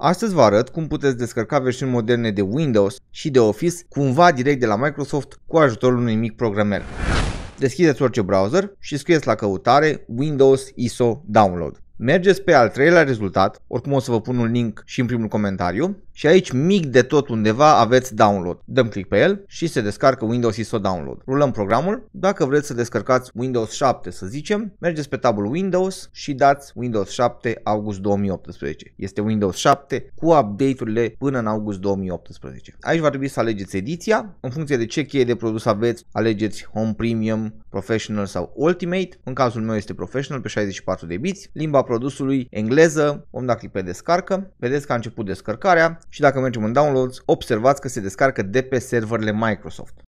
Astăzi vă arăt cum puteți descărca versiuni moderne de Windows și de Office cumva direct de la Microsoft cu ajutorul unui mic programer. Deschideți orice browser și scrieți la căutare Windows ISO Download. Mergeți pe al treilea rezultat, oricum o să vă pun un link și în primul comentariu, și aici mic de tot undeva aveți download. Dăm click pe el și se descarcă Windows ISO Download. Rulăm programul. Dacă vreți să descărcați Windows 7 să zicem, mergeți pe tabul Windows și dați Windows 7 august 2018. Este Windows 7 cu update-urile până în august 2018. Aici va trebui să alegeți ediția. În funcție de ce cheie de produs aveți, alegeți Home Premium, Professional sau Ultimate. În cazul meu este Professional pe 64 de biți. Limba produsului engleză. Vom da click pe descarcă. Vedeți că a început descărcarea și dacă mergem în downloads, observați că se descarcă de pe serverele Microsoft.